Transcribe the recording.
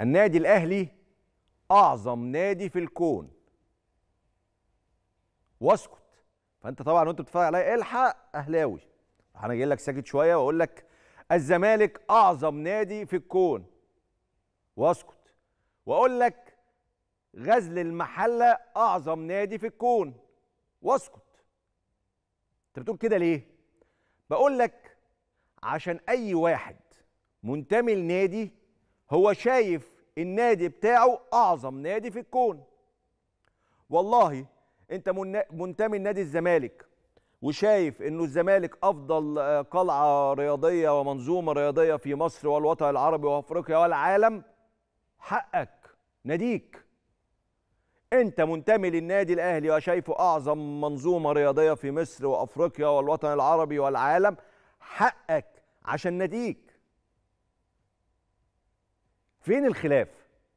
النادي الاهلي اعظم نادي في الكون واسكت فانت طبعا وانت بتتفرج عليا الحق اهلاوي انا جاي لك ساكت شويه واقول لك الزمالك اعظم نادي في الكون واسكت واقول لك غزل المحله اعظم نادي في الكون واسكت انت بتقول كده ليه بقول لك عشان اي واحد منتمي لنادي هو شايف النادي بتاعه اعظم نادي في الكون والله انت منتمي لنادي الزمالك وشايف انه الزمالك افضل آه، قلعه رياضيه ومنظومه رياضيه في مصر والوطن العربي وافريقيا والعالم حقك ناديك انت منتمي للنادي الاهلي وشايفه اعظم منظومه رياضيه في مصر وافريقيا والوطن العربي والعالم حقك عشان ناديك فين الخلاف